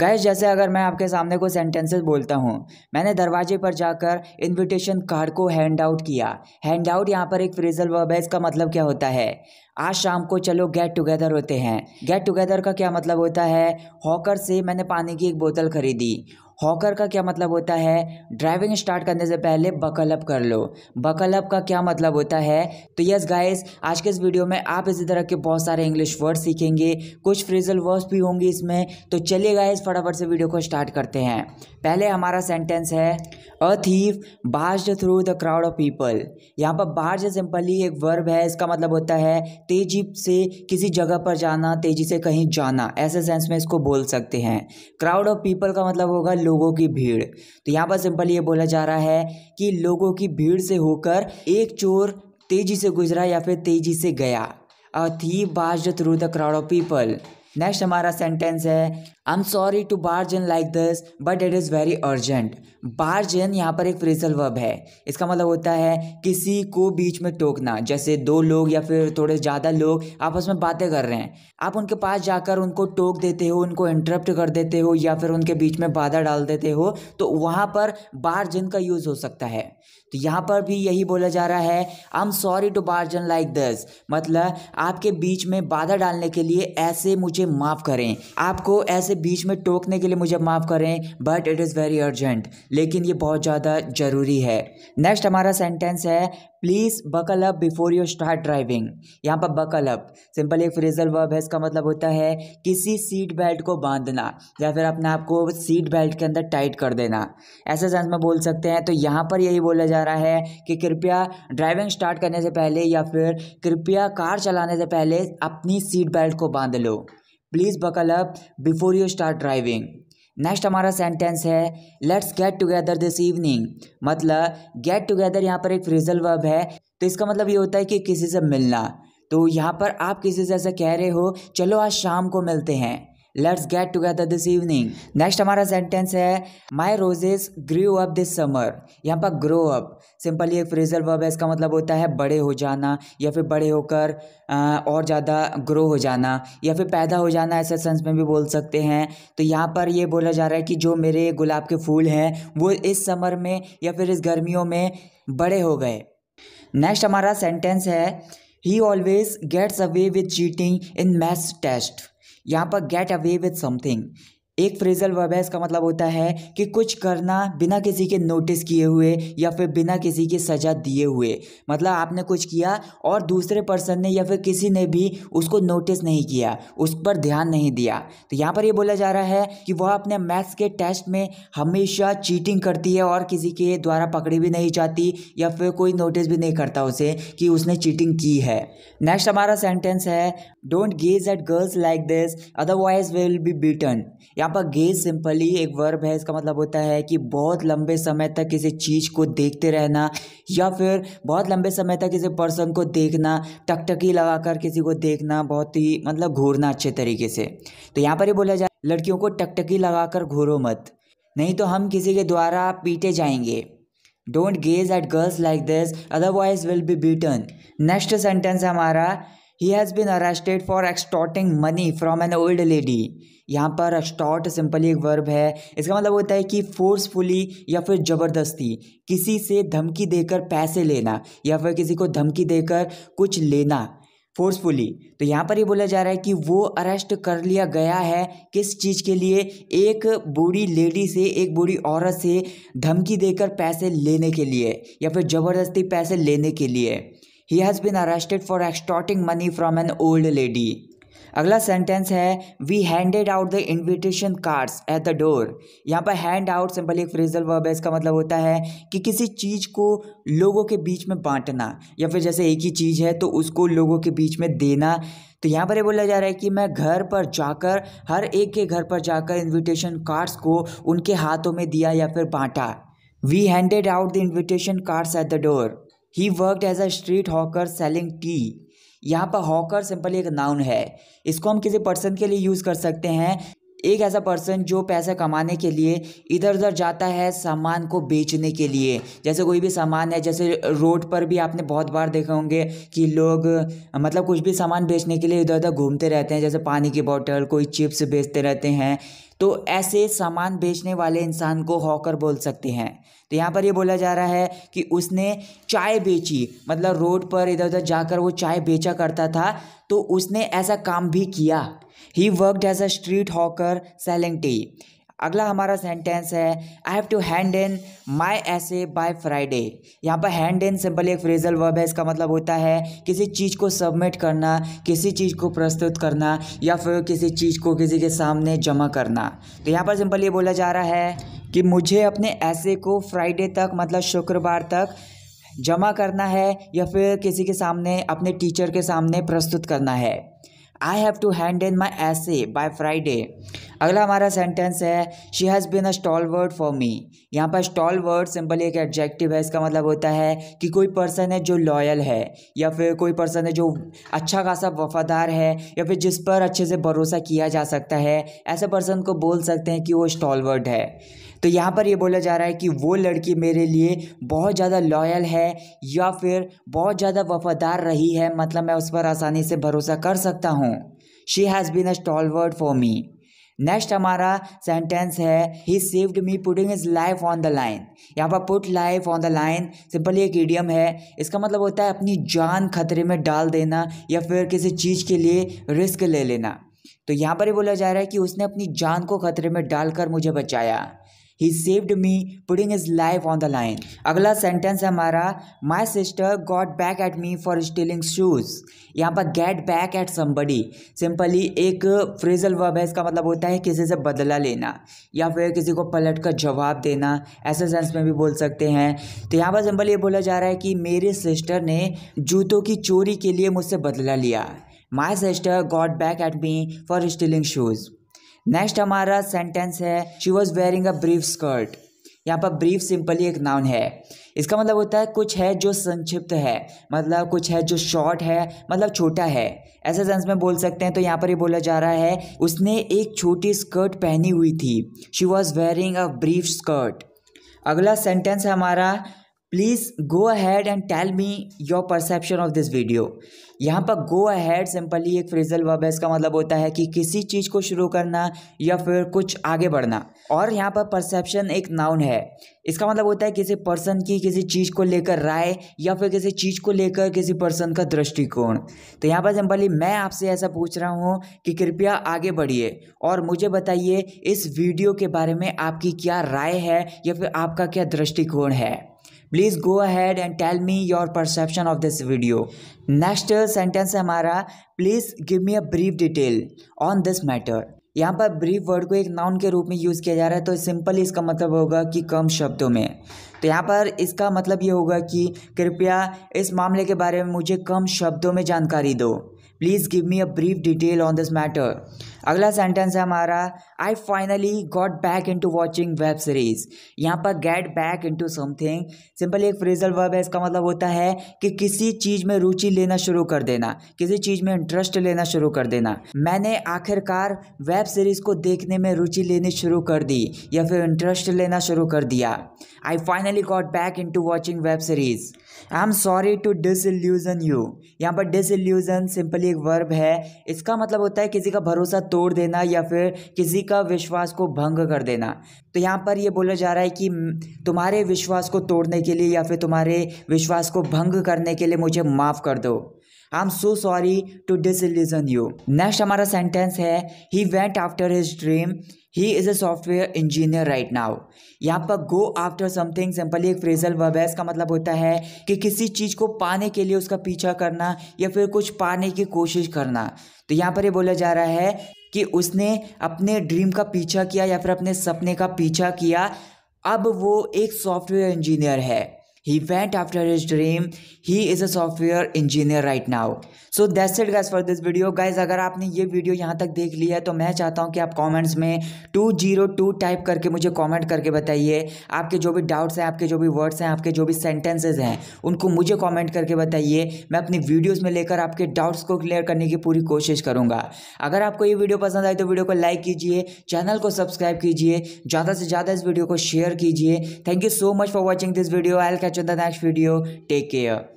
Gas जैसे अगर मैं आपके सामने कोई सेंटेंसेस बोलता हूँ मैंने दरवाजे पर जाकर इनविटेशन कार्ड को हैंड आउट किया हैंड आउट यहाँ पर एक फ्रेजल वर्ब है इसका मतलब क्या होता है आज शाम को चलो गेट टुगेदर होते हैं गेट टुगेदर का क्या मतलब होता है हॉकर से मैंने पानी की एक बोतल खरीदी हॉकर का क्या मतलब होता है ड्राइविंग स्टार्ट करने से पहले बकल अप कर लो बकल अप का क्या मतलब होता है तो यस गाइस आज के इस वीडियो में आप इसी तरह के बहुत सारे इंग्लिश वर्ड सीखेंगे कुछ फ्रेजल वर्ड्स भी होंगे इसमें तो चलिए गाइस फटाफट से वीडियो को स्टार्ट करते हैं पहले हमारा सेंटेंस है a thief barge through the crowd of people यहाँ पर बार्ज सिंपली एक वर्ब है इसका मतलब होता है तेजी से किसी जगह पर जाना तेजी से कहीं जाना ऐसे सेंस में इसको बोल सकते हैं क्राउड ऑफ पीपल का मतलब होगा लोगों की भीड़ तो यहाँ पर सिंपली ये बोला जा रहा है कि लोगों की भीड़ से होकर एक चोर तेजी से गुजरा या फिर तेजी से गया a thief barge through the crowd of people next हमारा सेंटेंस है I am sorry to barge like this but it is very urgent barge यहाँ पर एक फ्रेजल वर्ब है इसका मतलब होता है किसी को बीच में टोकना जैसे दो लोग या फिर थोड़े ज़्यादा लोग आपस में बातें कर रहे हैं आप उनके पास जाकर उनको टोक देते हो उनको इंटरप्ट कर देते हो या फिर उनके बीच में बाधा डाल देते हो तो वहाँ पर बार्ज का यूज़ हो सकता है तो यहाँ पर भी यही बोला जा रहा है I am sorry to barge in like this मतलब आपके बीच में बाधा डालने के लिए ऐसे मुझे माफ़ करें आपको ऐसे बीच में टोकने के लिए मुझे माफ़ करें but it is very urgent लेकिन ये बहुत ज़्यादा ज़रूरी है नेक्स्ट हमारा सेंटेंस है please buckle up before you start driving यहाँ पर बकल अप सिंपल एक फ्रिजल वर्ब है इसका मतलब होता है किसी सीट बेल्ट को बांधना या फिर अपने आप को सीट बेल्ट के अंदर टाइट कर देना ऐसे सेंस में बोल सकते हैं तो यहाँ पर यही बोला जा रहा है कि कृपया ड्राइविंग स्टार्ट करने से पहले या फिर कृपया कार चलाने से पहले अपनी सीट बेल्ट को बांध लो please buckle up before you start driving next हमारा सेंटेंस है let's get together this evening मतलब गेट टुगेदर यहाँ पर एक फ्रिजल वर्ब है तो इसका मतलब ये होता है कि किसी से मिलना तो यहाँ पर आप किसी से ऐसा कह रहे हो चलो आज शाम को मिलते हैं let's get together this evening next हमारा सेंटेंस है my roses grow up this summer यहाँ पर ग्रो अप सिंपली एक फ्रेजल वर्ब है इसका मतलब होता है बड़े हो जाना या फिर बड़े होकर और ज़्यादा ग्रो हो जाना या फिर पैदा हो जाना ऐसे सेंस में भी बोल सकते हैं तो यहाँ पर ये बोला जा रहा है कि जो मेरे गुलाब के फूल हैं वो इस समर में या फिर इस गर्मियों में बड़े हो गए नेक्स्ट हमारा सेंटेंस है he always gets away with cheating in maths test यहाँ पर गेट अवे विद समथिंग एक फ्रेजल वर्ब है इसका मतलब होता है कि कुछ करना बिना किसी के नोटिस किए हुए या फिर बिना किसी के सज़ा दिए हुए मतलब आपने कुछ किया और दूसरे पर्सन ने या फिर किसी ने भी उसको नोटिस नहीं किया उस पर ध्यान नहीं दिया तो यहाँ पर ये बोला जा रहा है कि वह अपने मैथ्स के टेस्ट में हमेशा चीटिंग करती है और किसी के द्वारा पकड़ी भी नहीं जाती या फिर कोई नोटिस भी नहीं करता उसे कि उसने चीटिंग की है नेक्स्ट हमारा सेंटेंस है don't gaze at girls like this otherwise will be beaten या यहाँ पर गेज सिंपली एक वर्ब है इसका मतलब होता है कि बहुत लंबे समय तक किसी चीज़ को देखते रहना या फिर बहुत लंबे समय तक किसी पर्सन को देखना टकटकी लगाकर किसी को देखना बहुत ही मतलब घूरना अच्छे तरीके से तो यहाँ पर ही बोला जाए लड़कियों को टकटकी लगाकर घूरो मत नहीं तो हम किसी के द्वारा पीटे जाएंगे don't gaze at girls like this otherwise will be beaten next sentence हमारा he has been arrested for extorting money from an old lady यहाँ पर एक्सटॉट सिंपली एक वर्ब है इसका मतलब होता है कि फोर्सफुली या फिर ज़बरदस्ती किसी से धमकी देकर पैसे लेना या फिर किसी को धमकी देकर कुछ लेना फोर्सफुली तो यहाँ पर ये बोला जा रहा है कि वो अरेस्ट कर लिया गया है किस चीज़ के लिए एक बूढ़ी लेडी से एक बूढ़ी औरत से धमकी देकर पैसे लेने के लिए या फिर ज़बरदस्ती पैसे लेने के लिए he has been arrested for extorting money from an old lady अगला सेंटेंस है we handed out the invitation cards at the door यहाँ पर हैंड आउट सिंपल एक फ्रेजल वर्ब है इसका मतलब होता है कि किसी चीज़ को लोगों के बीच में बांटना या फिर जैसे एक ही चीज़ है तो उसको लोगों के बीच में देना तो यहाँ पर ये बोला जा रहा है कि मैं घर पर जाकर हर एक के घर पर जाकर इन्विटेशन कार्ड्स को उनके हाथों में दिया या फिर बांटा we handed out the invitation cards at the door he worked as a street hawker selling tea यहाँ पर हॉकर सिंपल एक नाउन है इसको हम किसी पर्सन के लिए यूज़ कर सकते हैं एक ऐसा पर्सन जो पैसा कमाने के लिए इधर उधर जाता है सामान को बेचने के लिए जैसे कोई भी सामान है जैसे रोड पर भी आपने बहुत बार देखे होंगे कि लोग मतलब कुछ भी सामान बेचने के लिए इधर उधर घूमते रहते हैं जैसे पानी की बॉटल कोई चिप्स बेचते रहते हैं तो ऐसे सामान बेचने वाले इंसान को हॉकर बोल सकते हैं तो यहाँ पर ये बोला जा रहा है कि उसने चाय बेची मतलब रोड पर इधर उधर जाकर वो चाय बेचा करता था तो उसने ऐसा काम भी किया he worked as a street hawker selling tea अगला हमारा सेंटेंस है I have to hand in my essay by Friday यहाँ पर हैंड इन सिंपल एक फ्रेजल वर्ब है इसका मतलब होता है किसी चीज़ को सबमिट करना किसी चीज़ को प्रस्तुत करना या फिर किसी चीज़ को किसी के सामने जमा करना तो यहाँ पर सिंपल ये बोला जा रहा है कि मुझे अपने ऐसे को फ्राइडे तक मतलब शुक्रवार तक जमा करना है या फिर किसी के सामने अपने टीचर के सामने प्रस्तुत करना है I have to hand in my essay by Friday अगला हमारा सेंटेंस है she has been a stalwart for me यहाँ पर स्टॉल वर्ड सिंपल एक एडजेक्टिव है इसका मतलब होता है कि कोई पर्सन है जो लॉयल है या फिर कोई पर्सन है जो अच्छा खासा वफादार है या फिर जिस पर अच्छे से भरोसा किया जा सकता है ऐसे पर्सन को बोल सकते हैं कि वो स्टॉल वर्ड है तो यहाँ पर ये बोला जा रहा है कि वो लड़की मेरे लिए बहुत ज़्यादा लॉयल है या फिर बहुत ज़्यादा वफादार रही है मतलब मैं उस पर आसानी से भरोसा कर सकता हूँ she has been a stalwart for me next हमारा सेंटेंस है he saved me putting his life on the line यहाँ पर put life on the line simply एक ईडियम है इसका मतलब होता है अपनी जान खतरे में डाल देना या फिर किसी चीज़ के लिए रिस्क ले लेना तो यहाँ पर ही बोला जा रहा है कि उसने अपनी जान को खतरे में डालकर मुझे बचाया he saved me putting his life on the line अगला सेंटेंस है हमारा my sister got back at me for stealing shoes यहाँ पर get back at somebody simply एक फ्रेजल वर्ब है इसका मतलब होता है किसी से बदला लेना या फिर किसी को पलट कर जवाब देना ऐसे सेंस में भी बोल सकते हैं तो यहाँ पर सिंपली ये बोला जा रहा है कि मेरे सिस्टर ने जूतों की चोरी के लिए मुझसे बदला लिया my sister got back at me for stealing shoes next हमारा सेंटेंस है she was wearing a brief skirt यहाँ पर ब्रीफ सिंपली एक नाउन है इसका मतलब होता है कुछ है जो संक्षिप्त है मतलब कुछ है जो शॉर्ट है मतलब छोटा है ऐसे सेंस में बोल सकते हैं तो यहाँ पर ये बोला जा रहा है उसने एक छोटी स्कर्ट पहनी हुई थी she was wearing a brief skirt अगला सेंटेंस है हमारा please go ahead and tell me your perception of this video यहाँ पर गो अहेड सिंपली एक फ्रिजल वर्ब है इसका मतलब होता है कि किसी चीज़ को शुरू करना या फिर कुछ आगे बढ़ना और यहाँ पर परसेप्शन एक नाउन है इसका मतलब होता है किसी पर्सन की किसी चीज़ को लेकर राय या फिर किसी चीज़ को लेकर किसी पर्सन का दृष्टिकोण तो यहाँ पर सिंपली मैं आपसे ऐसा पूछ रहा हूँ कि कृपया आगे बढ़िए और मुझे बताइए इस वीडियो के बारे में आपकी क्या राय है या फिर आपका क्या दृष्टिकोण है please go ahead and tell me your perception of this video next sentence है हमारा please give me a brief detail on this matter यहाँ पर ब्रीफ वर्ड को एक नाउन के रूप में यूज़ किया जा रहा है तो सिंपल इसका मतलब होगा कि कम शब्दों में तो यहाँ पर इसका मतलब ये होगा कि कृपया इस मामले के बारे में मुझे कम शब्दों में जानकारी दो please give me a brief detail on this matter अगला सेंटेंस है हमारा I finally got back to watching web series यहाँ पर get back to something simple एक फ्रेजल वर्ब है इसका मतलब होता है कि किसी चीज़ में रुचि लेना शुरू कर देना किसी चीज़ में इंटरेस्ट लेना शुरू कर देना मैंने आखिरकार वेब सीरीज़ को देखने में रुचि लेनी शुरू कर दी या फिर इंटरेस्ट लेना शुरू कर दिया I finally got back in to watching web series I am sorry to disillusion you यहाँ पर डिसल्यूजन सिंपली एक वर्ब है इसका मतलब होता है किसी का भरोसा तोड़ देना या फिर किसी का विश्वास को भंग कर देना तो यहाँ पर यह बोला जा रहा है कि तुम्हारे विश्वास को तोड़ने के लिए या फिर तुम्हारे विश्वास को भंग करने के लिए मुझे माफ़ कर दो I am so sorry to diss you next हमारा सेंटेंस है he went after his dream he is a software engineer right now यहाँ पर गो आफ्टर समथिंग सिंपली एक फ्रेजल वर्ब है इसका मतलब होता है कि किसी चीज़ को पाने के लिए उसका पीछा करना या फिर कुछ पाने की कोशिश करना तो यहाँ पर ये यह बोला जा रहा है कि उसने अपने ड्रीम का पीछा किया या फिर अपने सपने का पीछा किया अब वो एक सॉफ्टवेयर इंजीनियर है He went after his dream. He is a software engineer right now. So that's it guys for this video guys अगर आपने ये वीडियो यहाँ तक देख लिया है तो मैं चाहता हूँ कि आप कॉमेंट्स में 202 टाइप करके मुझे कॉमेंट करके बताइए आपके जो भी डाउट्स हैं आपके जो भी वर्ड्स हैं आपके जो भी सेंटेंसेज हैं उनको मुझे कॉमेंट करके बताइए मैं अपनी वीडियोज़ में लेकर आपके डाउट्स को क्लियर करने की पूरी कोशिश करूँगा अगर आपको ये वीडियो पसंद आई तो वीडियो को लाइक कीजिए चैनल को सब्सक्राइब कीजिए ज़्यादा से ज़्यादा इस वीडियो को शेयर कीजिए thank you so much for watching this video I catch catch you in the next video. Take care.